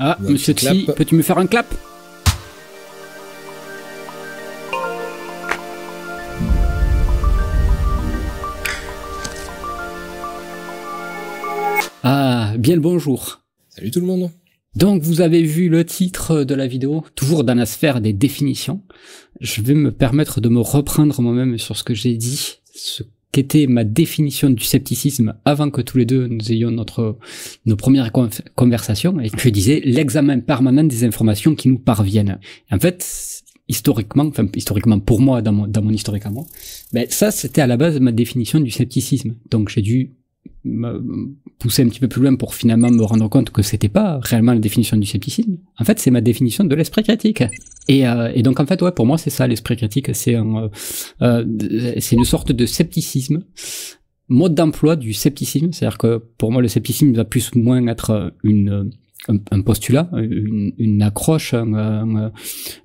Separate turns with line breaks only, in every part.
Ah, monsieur Tsi, peux-tu me faire un clap Ah, bien le bonjour. Salut tout le monde. Donc vous avez vu le titre de la vidéo, toujours dans la sphère des définitions. Je vais me permettre de me reprendre moi-même sur ce que j'ai dit, ce qu'était ma définition du scepticisme avant que tous les deux nous ayons notre nos premières conversations et je disais l'examen permanent des informations qui nous parviennent. En fait, historiquement, enfin historiquement pour moi dans mon, dans mon historique à moi, ben ça c'était à la base ma définition du scepticisme. Donc j'ai dû pousser un petit peu plus loin pour finalement me rendre compte que c'était pas réellement la définition du scepticisme. En fait, c'est ma définition de l'esprit critique. Et, euh, et, donc en fait, ouais, pour moi, c'est ça l'esprit critique. C'est un, euh, euh c'est une sorte de scepticisme, mode d'emploi du scepticisme. C'est-à-dire que pour moi, le scepticisme va plus ou moins être euh, une euh, un, postulat, une, une accroche, un,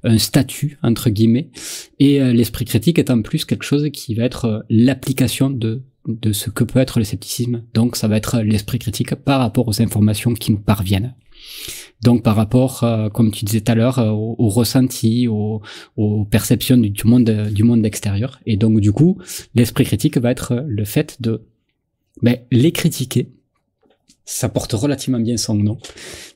un, statut entre guillemets, et l'esprit critique est en plus quelque chose qui va être l'application de de ce que peut être le scepticisme. Donc ça va être l'esprit critique par rapport aux informations qui nous parviennent. Donc par rapport, euh, comme tu disais tout à l'heure, euh, aux ressentis aux perceptions du, monde du monde extérieur. Et donc du coup, l'esprit critique va être le fait de mais ben, les critiquer. Ça porte relativement bien son nom.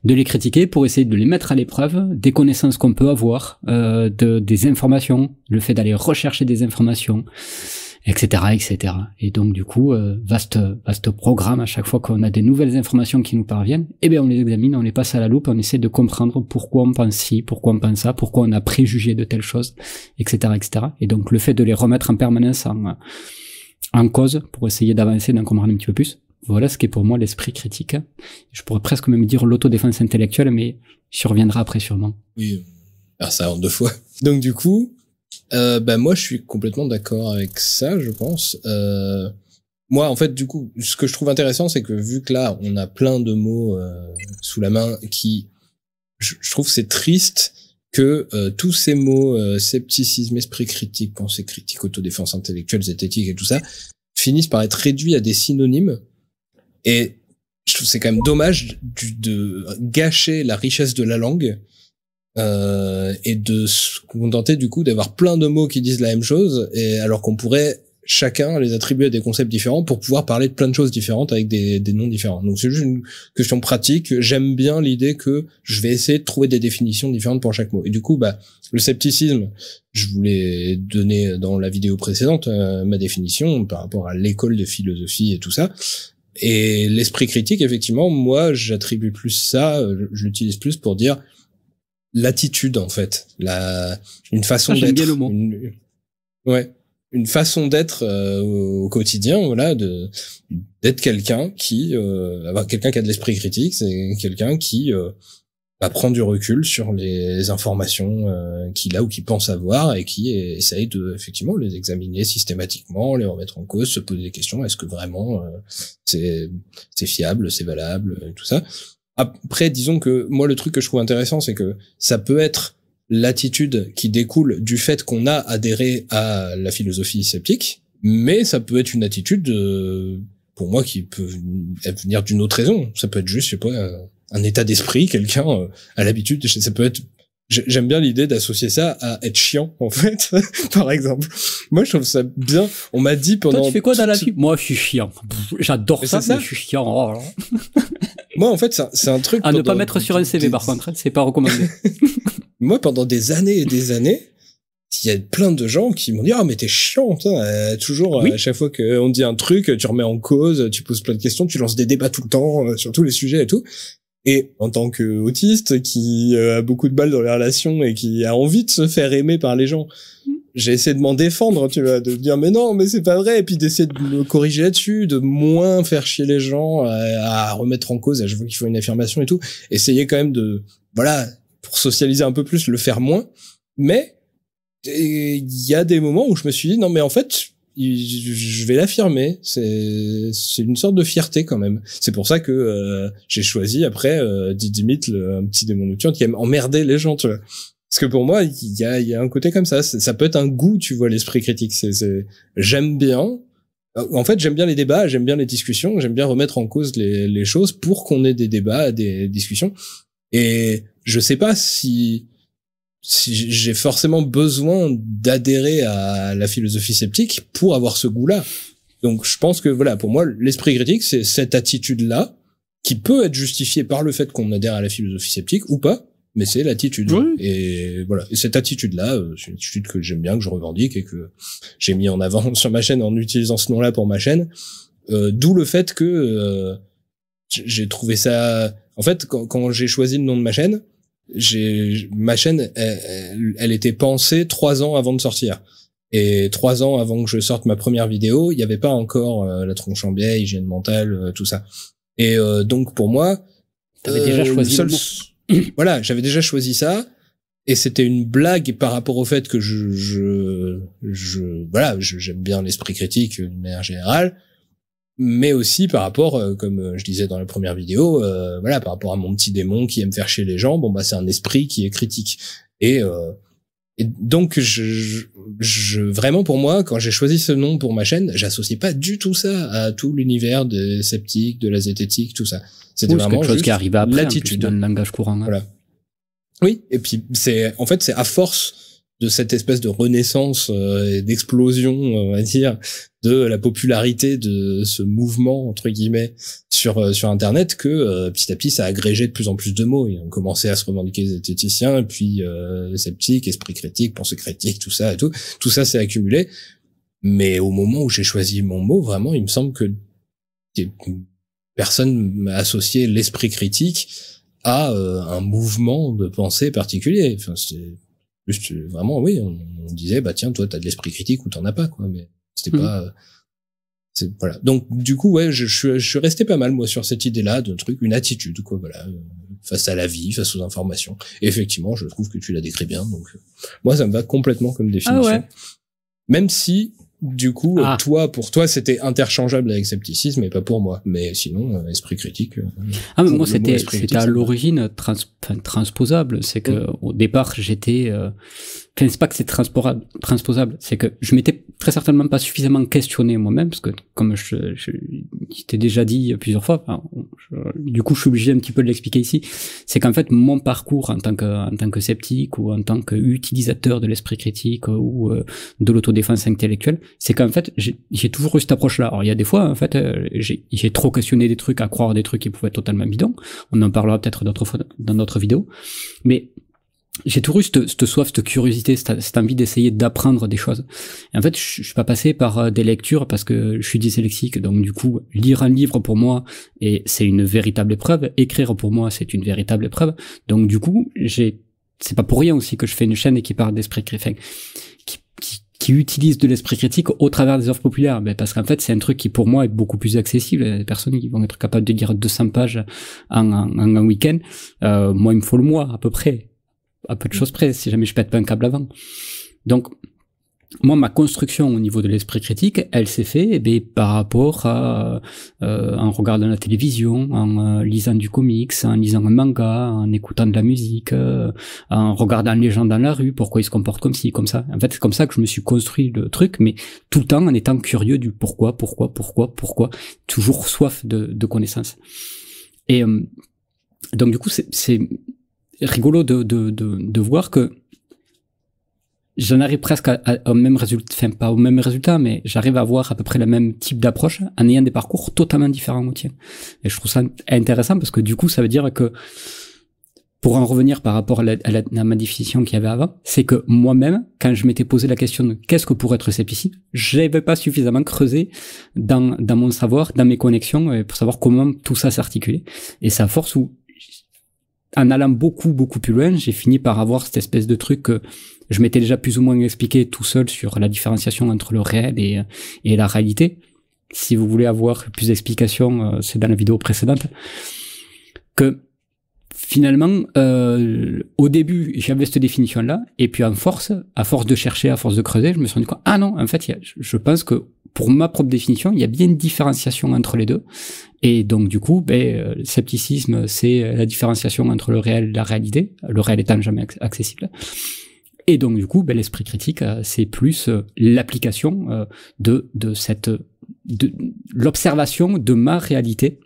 De les critiquer pour essayer de les mettre à l'épreuve des connaissances qu'on peut avoir, euh, de, des informations, le fait d'aller rechercher des informations etc., etc. Et donc du coup, euh, vaste, vaste programme. À chaque fois qu'on a des nouvelles informations qui nous parviennent, eh bien on les examine, on les passe à la loupe, on essaie de comprendre pourquoi on pense ci, pourquoi on pense ça, pourquoi on a préjugé de telles choses, etc., etc. Et donc le fait de les remettre en permanence en, cause pour essayer d'avancer, d'en comprendre un petit peu plus. Voilà ce qui est pour moi l'esprit critique. Je pourrais presque même dire l'autodéfense intellectuelle, mais surviendra reviendrai après sûrement.
Oui, ah, ça en deux fois.
Donc du coup,
euh, bah, moi je suis complètement d'accord avec ça, je pense. Euh, moi en fait du coup ce que je trouve intéressant c'est que vu que là on a plein de mots euh, sous la main qui je, trouve c'est triste que euh, tous ces mots euh, scepticisme, esprit critique, pensée critique, autodéfense intellectuelle, zététique et tout ça finissent par être réduits à des synonymes et je trouve c'est quand même dommage de gâcher la richesse de la langue euh, et de se contenter du coup d'avoir plein de mots qui disent la même chose, et alors qu'on pourrait chacun les attribuer à des concepts différents pour pouvoir parler de plein de choses différentes avec des, des noms différents. Donc c'est juste une question pratique. J'aime bien l'idée que je vais essayer de trouver des définitions différentes pour chaque mot. Et du coup, bah, le scepticisme, je voulais donner dans la vidéo précédente euh, ma définition par rapport à l'école de philosophie et tout ça. Et l'esprit critique, effectivement, moi, j'attribue plus ça, euh, je l'utilise plus pour dire l'attitude en fait, la une façon ah, d'être. Ouais, une façon d'être euh, au quotidien, voilà, de d'être quelqu'un qui, euh, quelqu'un qui a de l'esprit critique, c'est quelqu'un qui va euh, bah, prendre du recul sur les informations euh, qu'il a ou qu'il pense avoir et qui essaye de effectivement les examiner systématiquement, les remettre en cause, se poser des questions. Est-ce que vraiment c'est c'est fiable, c'est valable, tout ça. Après, disons que moi, le truc que je trouve intéressant, c'est que ça peut être l'attitude qui découle du fait qu'on a adhéré à la philosophie sceptique, mais ça peut être une attitude, euh, pour moi, qui peut venir d'une autre raison. Ça peut être juste, je sais pas, un, état d'esprit, quelqu'un a euh, à l'habitude, ça peut être J'aime bien l'idée d'associer ça à être chiant, en fait, par exemple. Moi, je trouve ça bien. On m'a dit pendant... Toi, tu fais quoi dans la vie Moi, je suis chiant. J'adore ça, ça, mais je suis chiant. Oh Moi, en fait, c'est un, truc. À ne pas mettre sur un CV, par contre, hein, c'est pas recommandé. Moi, pendant des années et des années, il y a plein de gens qui m'ont dit ah mais t'es chiant chiante euh, toujours euh, à chaque fois qu'on dit un truc tu remets en cause tu poses plein de questions tu lances des débats tout le temps euh, sur tous les sujets et tout et en tant qu'autiste qui a beaucoup de balles dans les relations et qui a envie de se faire aimer par les gens mm j'ai essayé de m'en défendre, tu vois, de dire mais non, mais c'est pas vrai, et puis d'essayer de me corriger là-dessus, de moins faire chier les gens euh, à, remettre en cause, à je vois qu'il faut une affirmation et tout. Essayer quand même de, voilà, pour socialiser un peu plus, le faire moins. Mais il y a des moments où je me suis dit non, mais en fait, je vais l'affirmer. C'est c'est une sorte de fierté quand même. C'est pour ça que euh, j'ai choisi après euh, Didymit, un petit démon nocturne qui aime emmerder les gens, tu vois. Parce que pour moi, il y a, un côté comme ça. Ça peut être un goût, tu vois, l'esprit critique. C'est, j'aime bien. Euh, en fait, j'aime bien les débats, j'aime bien les discussions, j'aime bien remettre en cause les, les choses pour qu'on ait des débats, des discussions. Et je sais pas si si j'ai forcément besoin d'adhérer à la philosophie sceptique pour avoir ce goût-là. Donc, je pense que voilà, pour moi, l'esprit critique, c'est cette attitude-là qui peut être justifiée par le fait qu'on adhère à la philosophie sceptique ou pas mais c'est l'attitude. Et voilà, et cette attitude-là, euh, c'est une attitude que j'aime bien, que je revendique et que j'ai mis en avant sur ma chaîne en utilisant ce nom-là pour ma chaîne. Euh, d'où le fait que euh, j'ai trouvé ça. En fait, quand, j'ai choisi le nom de ma chaîne, j'ai ma chaîne, elle, était pensée trois ans avant de sortir. Et trois ans avant que je sorte ma première vidéo, il n'y avait pas encore la tronche en biais, hygiène mentale, tout ça. Et donc pour moi, t'avais déjà choisi voilà, j'avais déjà choisi ça et c'était une blague par rapport au fait que je, je, je voilà, j'aime bien l'esprit critique de manière générale, mais aussi par rapport, euh, comme euh, je disais dans la première vidéo, euh, voilà, par rapport à mon petit démon qui aime faire chier les gens. Bon bah c'est un esprit qui est critique et euh, et donc, je, je, vraiment pour moi, quand j'ai choisi ce nom pour ma chaîne, j'associe pas du tout ça à tout l'univers des sceptiques, de la zététique, tout ça. C'était vraiment quelque chose qui arrivait après, l'attitude, dans langage courant. Hein. Voilà. Oui, et puis c'est en fait c'est à force de cette espèce de renaissance euh, et d'explosion, on va dire, de la popularité de ce mouvement entre guillemets sur euh, sur internet que euh, petit à petit ça a agrégé de plus en plus de mots ils ont commencé à se revendiquer zététiciens puis euh, sceptiques esprit critique pensée critique tout ça et tout tout ça s'est accumulé mais au moment où j'ai choisi mon mot vraiment il me semble que personne m'a associé l'esprit critique à un mouvement de pensée particulier enfin, c'est Juste euh, vraiment, oui, on, disait bah tiens, toi, t'as de l'esprit critique ou t'en as pas, quoi. Mais c'était hmm. pas euh, voilà. Donc du coup, ouais, je, je, je, suis resté pas mal moi sur cette idée-là d'un truc, une attitude, quoi, voilà, euh, face à la vie, face aux informations. effectivement, je trouve que tu la décris bien. Donc moi, ça me va complètement comme ah définition. Même si du coup, euh, ah. toi, pour toi, c'était interchangeable avec scepticisme et pas pour moi. Mais sinon, euh, esprit critique. Euh, ah, mais moi, c'était, à
l'origine transposable. C'est que, au départ, j'étais, ne c'est pas que c'est transposable, c'est que je m'étais très certainement pas suffisamment questionné moi-même parce que comme je, je, t'ai déjà dit plusieurs fois, du coup je suis obligé un petit peu de l'expliquer ici, c'est qu'en fait mon parcours en tant que en tant que sceptique ou en tant qu'utilisateur de l'esprit critique ou euh, de l'autodéfense intellectuelle, c'est qu'en fait j'ai toujours eu cette approche-là. Alors il y a des fois en fait euh, j'ai trop questionné des trucs à croire des trucs qui pouvaient être totalement bidons. On en parlera peut-être d'autres fois dans notre vidéo, mais j'ai toujours eu cette, soif, cette curiosité, cette, envie d'essayer d'apprendre des choses. en fait, je, suis pas passé par euh, des lectures parce que je suis dyslexique, donc du coup, lire un livre pour moi, et c'est une véritable épreuve. Écrire pour moi, c'est une véritable épreuve. Donc du coup, j'ai, c'est pas pour rien aussi que je fais une chaîne et qui parle d'esprit critique, qui, qui, qui, utilise de l'esprit critique au travers des œuvres populaires, mais ben, parce qu'en fait, c'est un truc qui pour moi est beaucoup plus accessible. Les personnes qui vont être capables de lire 200 pages en, en, un week-end, euh, moi, il me faut le mois à peu près à peu de choses près, si jamais je pète pas un câble avant. Donc, moi, ma construction au niveau de l'esprit critique, elle s'est faite eh ben, par rapport à euh, en regardant la télévision, en euh, lisant du comics, en lisant un manga, en écoutant de la musique, euh, en regardant les gens dans la rue, pourquoi ils se comportent comme ci, comme ça. En fait, c'est comme ça que je me suis construit le truc, mais tout le temps en étant curieux du pourquoi, pourquoi, pourquoi, pourquoi, toujours soif de, de connaissances. Et donc du coup, c'est rigolo de, de, de, voir que j'en arrive presque au même résultat, enfin pas au même résultat, mais j'arrive à avoir à peu près le même type d'approche en ayant des parcours totalement différents au Et je trouve ça intéressant parce que du coup, ça veut dire que pour en revenir par rapport à, la, à, ma définition qu'il y avait avant, c'est que moi-même, quand je m'étais posé la question de qu'est-ce que pourrait être ici, je n'avais pas suffisamment creusé dans, dans mon savoir, dans mes connexions, euh, pour savoir comment tout ça s'articulait. Et c'est force où en allant beaucoup, beaucoup plus loin, j'ai fini par avoir cette espèce de truc que je m'étais déjà plus ou moins expliqué tout seul sur la différenciation entre le réel et, la réalité. Si vous voulez avoir plus d'explications, euh, c'est dans la vidéo précédente. Que finalement, euh, au début, j'avais cette définition-là, et puis en force, à force de chercher, à force de creuser, je me suis rendu compte, ah non, en fait, je pense que pour ma propre définition, il y a bien une différenciation entre les deux. Et donc, du coup, ben, euh, le scepticisme, c'est euh, la différenciation entre le réel et la réalité, le réel étant jamais accessible. Et donc, du coup, ben, l'esprit critique, euh, c'est plus l'application de, de cette, de l'observation de ma réalité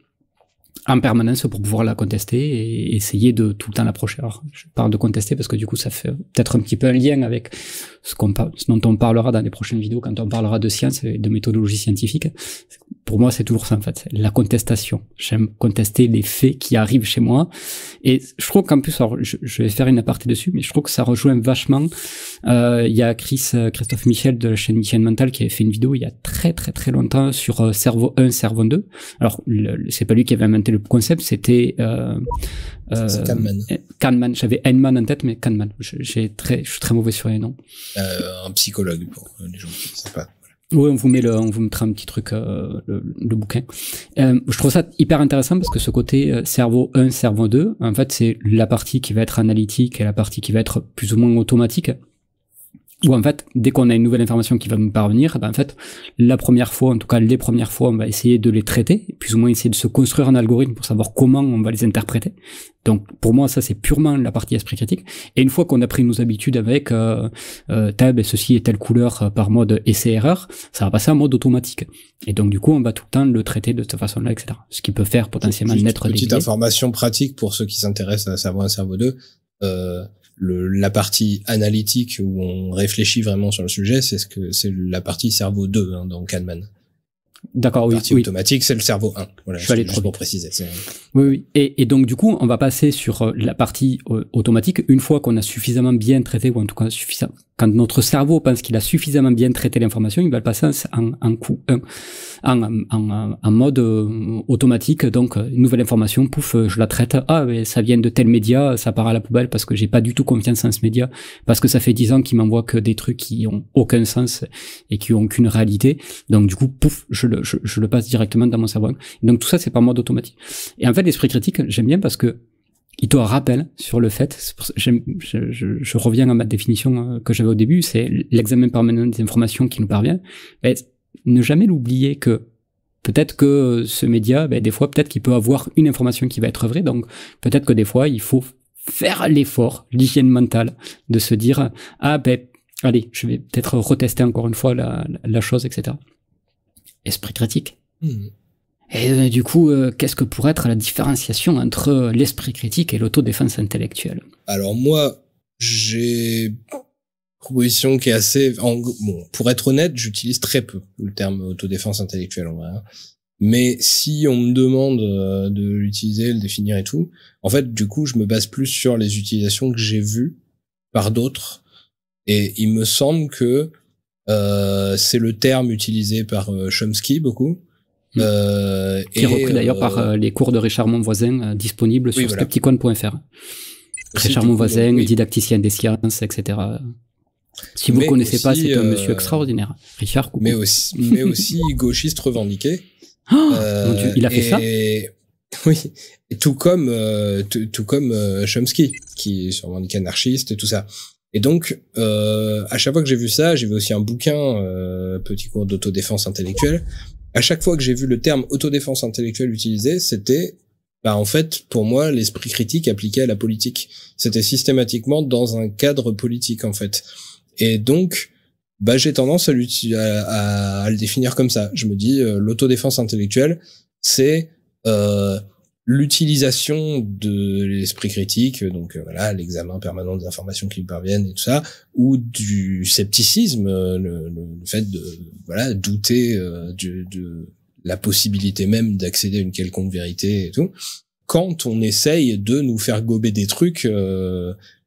en permanence pour pouvoir la contester et essayer de tout le temps l'approcher. Alors, je parle de contester parce que du coup, ça fait peut-être un petit peu un lien avec ce, qu'on ce dont on parlera dans les prochaines vidéos quand on parlera de science et de méthodologie scientifique. Pour moi, c'est toujours ça, en fait. La contestation. J'aime contester les faits qui arrivent chez moi. Et je trouve qu'en plus, alors, je, vais faire une aparté dessus, mais je trouve que ça rejoint vachement. Euh, il y a Chris, euh, Christophe Michel de la chaîne Michel Mental qui avait fait une vidéo il y a très très très longtemps sur euh, cerveau 1, cerveau 2. Alors, c'est pas lui qui avait inventé le concept, c'était euh, euh Kahneman. J'avais Enman en tête, mais Kahneman. J'ai très, je suis très mauvais sur les noms. Euh, un psychologue pour les gens savent pas. Oui, on vous met le, on vous mettra un petit truc euh, le, bouquin. je trouve ça hyper intéressant parce que ce côté cerveau 1, cerveau 2, en fait, c'est la partie qui va être analytique et la partie qui va être plus ou moins automatique. Ou en fait, dès qu'on a une nouvelle information qui va nous parvenir, ben, en fait, la première fois, en tout cas les premières fois, on va essayer de les traiter, plus ou moins essayer de se construire un algorithme pour savoir comment on va les interpréter. Donc pour moi, ça c'est purement la partie esprit critique. Et une fois qu'on a pris nos habitudes avec euh, euh, tab et ceci et telle couleur euh, par mode essai-erreur, ça va passer en mode automatique. Et donc du coup, on va tout le temps le traiter de cette façon-là, etc. Ce qui peut faire potentiellement naître des... Petite information
pratique pour ceux qui s'intéressent à savoir un cerveau 2. Euh, le, la partie analytique où on réfléchit vraiment sur le sujet, c'est ce que c'est la partie cerveau 2 hein, dans Kahneman.
D'accord, oui. Partie
automatique, c'est le cerveau 1. Voilà, je suis trop pour préciser.
Oui, oui. Et, donc du coup, on va passer sur euh, la partie euh, automatique une fois qu'on a suffisamment bien traité ou en tout cas suffisamment quand notre cerveau pense qu'il a suffisamment bien traité l'information, il va le passer en, coup, en, en, mode euh, automatique. Donc nouvelle information, pouf, je la traite. Ah, mais ça vient de tel média, ça part à la poubelle parce que j'ai pas du tout confiance en ce média parce que ça fait 10 ans qu'il m'envoie que des trucs qui ont aucun sens et qui ont aucune réalité. Donc du coup, pouf, je je, je, le passe directement dans mon cerveau. Donc tout ça, c'est par mode automatique. Et en fait, l'esprit critique, j'aime bien parce que il te rappelle sur le fait, je, je, reviens à ma définition euh, que j'avais au début, c'est l'examen permanent des informations qui nous parvient. Ben, ne jamais l'oublier que peut-être que ce média, ben, des fois, peut-être qu'il peut avoir une information qui va être vraie, donc peut-être que des fois, il faut faire l'effort, l'hygiène mentale, de se dire, ah ben, allez, je vais peut-être retester encore une fois la, la, la chose, etc esprit critique. Hmm. Et euh, du coup, euh, qu'est-ce que pourrait être la différenciation entre euh, l'esprit critique et l'autodéfense intellectuelle
Alors moi, j'ai une proposition qui est assez... Bon, pour être honnête, j'utilise très peu le terme autodéfense intellectuelle en vrai. Hein. Mais si on me demande de l'utiliser, le définir et tout, en fait, du coup, je me base plus sur les utilisations que j'ai vues par d'autres. Et il me semble que euh, c'est le terme utilisé par euh, Chomsky beaucoup. Mm. Euh, qui est repris d'ailleurs par
les cours de Richard Monvoisin disponibles sur voilà. skepticon.fr. Richard Monvoisin, didacticien des sciences, etc. Si vous ne connaissez pas, c'est un monsieur extraordinaire.
Richard Mais aussi, gauchiste revendiqué. Ah, il a fait ça oui, tout comme tout, comme Chomsky, qui est sûrement anarchiste et tout ça. Et donc, euh, à chaque fois que j'ai vu ça, j'ai vu aussi un bouquin, euh, petit cours d'autodéfense intellectuelle. À chaque fois que j'ai vu le terme autodéfense intellectuelle utilisé, c'était, bah en fait, pour moi, l'esprit critique appliqué à la politique. C'était systématiquement dans un cadre politique, en fait. Et donc, bah j'ai tendance à, le définir comme ça. Je me dis, euh, l'autodéfense intellectuelle, c'est euh, l'utilisation de l'esprit critique, donc euh, voilà l'examen permanent des informations qui lui parviennent et tout ça, ou du scepticisme, euh, le, fait de voilà douter euh, de, de, la possibilité même d'accéder à une quelconque vérité et tout, quand on essaye de nous faire gober des trucs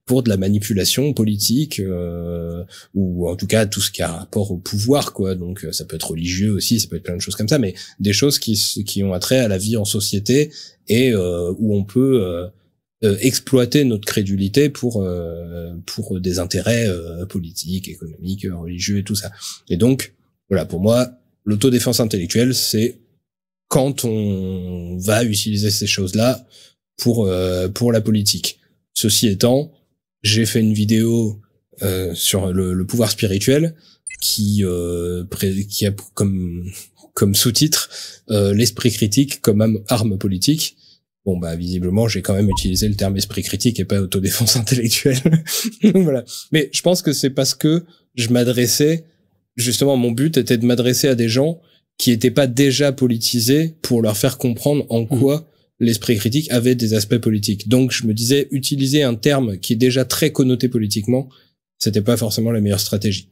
pour de la manipulation politique euh, ou en tout cas tout ce qui a rapport au pouvoir quoi donc euh, ça peut être religieux aussi ça peut être plein de choses comme ça mais des choses qui qui ont attrait à la vie en société et euh, où on peut exploiter notre crédulité pour pour des intérêts politiques économiques religieux et tout ça et donc voilà pour moi l'autodéfense intellectuelle c'est quand on va utiliser ces choses là pour pour la politique. Ceci étant, j'ai fait une vidéo euh, sur le, le, pouvoir spirituel qui euh, qui a comme comme sous-titre euh, l'esprit critique comme arme politique. Bon bah visiblement j'ai quand même utilisé le terme esprit critique et pas autodéfense intellectuelle. voilà. Mais je pense que c'est parce que je m'adressais justement mon but était de m'adresser à des gens qui n'étaient pas déjà politisés pour leur faire comprendre en mmh. quoi l'esprit critique avait des aspects politiques. Donc je me disais, utiliser un terme qui est déjà très connoté politiquement, c'était pas forcément la meilleure stratégie.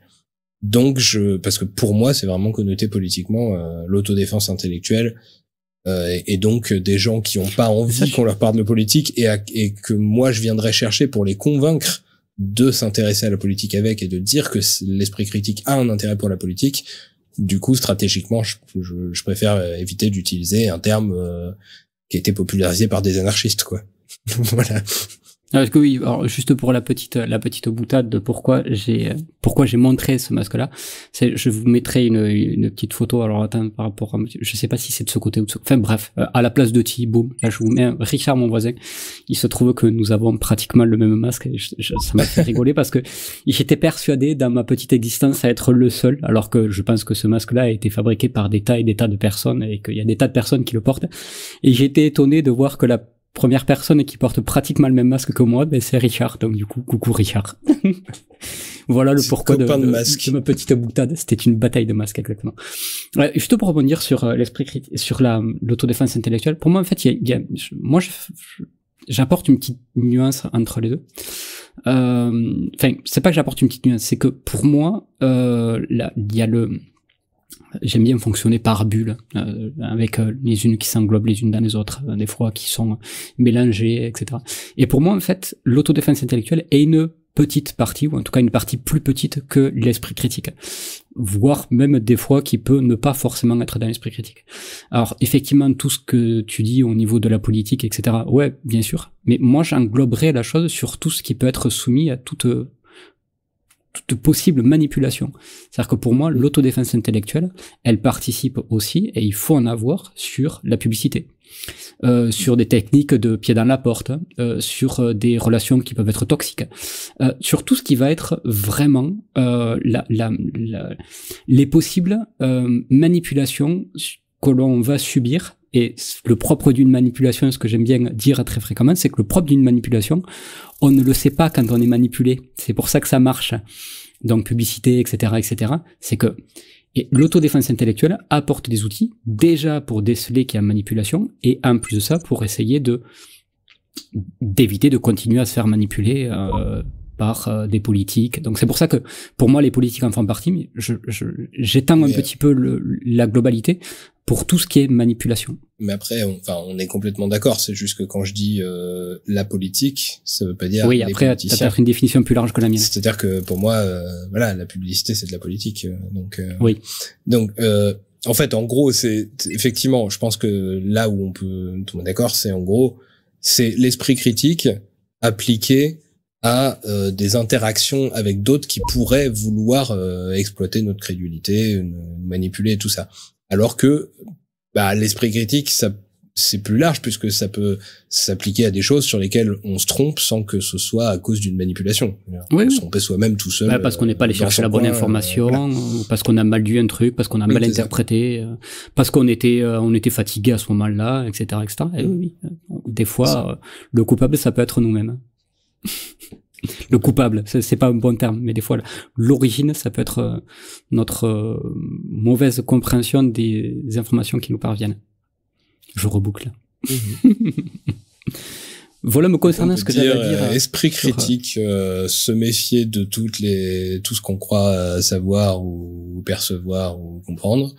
Donc je, parce que pour moi, c'est vraiment connoté politiquement euh, l'autodéfense intellectuelle. Euh, et, donc euh, des gens qui ont pas envie qu'on leur parle de politique et, et que moi je viendrais chercher pour les convaincre de s'intéresser à la politique avec et de dire que l'esprit critique a un intérêt pour la politique, du coup, stratégiquement, je, préfère éviter d'utiliser un terme qui était popularisé par des anarchistes, quoi. voilà
que oui, alors juste pour la petite la petite boutade de pourquoi j'ai pourquoi j'ai montré ce masque là, c'est je vous mettrai une, une petite photo alors attends par rapport je sais pas si c'est de ce côté ou de ce enfin bref euh, à la place de Tibo, là je vous mets Richard mon voisin, il se trouve que nous avons pratiquement le même masque ça m'a fait rigoler parce que j'étais persuadé dans ma petite existence à être le seul alors que je pense que ce masque là a été fabriqué par des tas et des tas de personnes et qu'il y a des tas de personnes qui le portent et j'étais étonné de voir que la première personne qui porte pratiquement le même masque que moi, ben c'est Richard. Donc du coup, coucou Richard. voilà le pourquoi de, de, ma petite boutade. C'était une bataille de masques exactement. Ouais, euh, juste pour rebondir sur euh, l'esprit critique, sur la l'autodéfense intellectuelle. Pour moi, en fait, il y, a, moi, j'apporte une petite nuance entre les deux. Euh, enfin, c'est pas que j'apporte une petite nuance, c'est que pour moi, il y a le j'aime bien fonctionner par bulles, euh, avec euh, les unes qui s'englobent les unes dans les autres, euh, des fois qui sont mélangées, etc. Et pour moi, en fait, l'autodéfense intellectuelle est une petite partie, ou en tout cas une partie plus petite que l'esprit critique, voire même des fois qui peut ne pas forcément être dans l'esprit critique. Alors effectivement, tout ce que tu dis au niveau de la politique, etc., ouais, bien sûr, mais moi j'engloberais la chose sur tout ce qui peut être soumis à toute toute possible manipulation. C'est-à-dire que pour moi, l'autodéfense intellectuelle, elle participe aussi, et il faut en avoir sur la publicité, euh, sur des techniques de pied dans la porte, euh, sur euh, des relations qui peuvent être toxiques, euh, sur tout ce qui va être vraiment euh, la, la, les possibles euh, manipulations que l'on va subir et le propre d'une manipulation, ce que j'aime bien dire très fréquemment, c'est que le propre d'une manipulation, on ne le sait pas quand on est manipulé. C'est pour ça que ça marche. Donc publicité, etc., etc. C'est que et l'autodéfense intellectuelle apporte des outils déjà pour déceler qu'il y a manipulation et en plus de ça pour essayer de d'éviter de continuer à se faire manipuler euh, par euh, des politiques. Donc c'est pour ça que pour moi les politiques en font partie, mais je, j'étends un petit peu la globalité pour tout ce qui est manipulation. Mais
après, on, enfin, on est complètement d'accord. C'est juste que quand je dis euh, la politique, ça veut pas dire oui. après, tu as une définition plus large que la mienne. C'est-à-dire que pour moi, euh, voilà, la publicité, c'est de la politique. Euh, donc oui. Donc en fait, en gros, c'est effectivement, je pense que là où on peut tout le monde d'accord, c'est en gros, c'est l'esprit critique appliqué à des interactions avec d'autres qui pourraient vouloir exploiter notre crédulité, manipuler tout ça. Alors que bah, l'esprit critique, ça c'est plus large puisque ça peut s'appliquer à des choses sur lesquelles on se trompe sans que ce soit à cause d'une manipulation. Oui, on se trompe soi-même tout seul. Bah, parce qu'on n'est pas allé euh, chercher la bonne information,
parce qu'on a mal lu un truc, parce qu'on a mal interprété, euh, parce qu'on était, euh, on était fatigué à ce moment-là, etc., etc. des fois, le coupable, ça peut être nous-mêmes le coupable, c'est pas un bon terme, mais des fois l'origine, ça peut être euh, notre euh, mauvaise compréhension des, informations qui nous parviennent. Je reboucle. voilà me concernant ce que j'allais dire. Euh, esprit
critique, se méfier de toutes les tout ce qu'on croit savoir ou percevoir ou comprendre,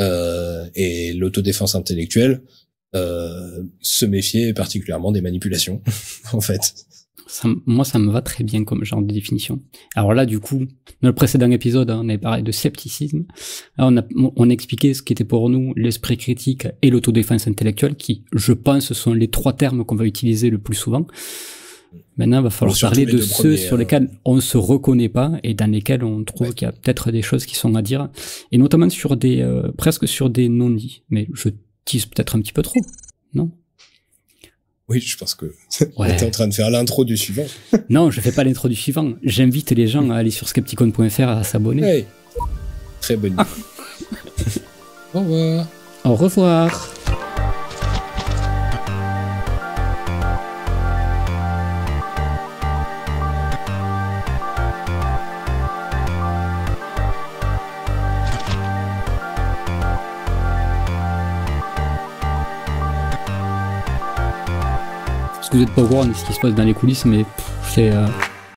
euh, et l'autodéfense intellectuelle, se méfier particulièrement des manipulations, en fait
moi, ça me va très bien comme genre de définition. Alors là, du coup, dans le précédent épisode, hein, on avait parlé de scepticisme. on, a, on a expliqué ce était pour nous l'esprit critique et l'autodéfense intellectuelle, qui, je pense, sont les trois termes qu'on va utiliser le plus souvent. Maintenant, il va falloir parler de ceux sur euh, lesquels on se reconnaît pas et dans lesquels on trouve qu'il y a peut-être des choses qui sont à dire, et notamment sur des euh, presque sur des non-dits. Mais je tease peut-être un petit peu trop, non oui, je pense que ouais. tu en train
de faire l'intro du suivant.
non, je fais pas l'intro du suivant. J'invite les gens à aller sur skepticon.fr à s'abonner. Très bonne idée. Au revoir. Au revoir. vous n'êtes pas au courant de ce qui se passe dans les coulisses, mais
c'est. Euh,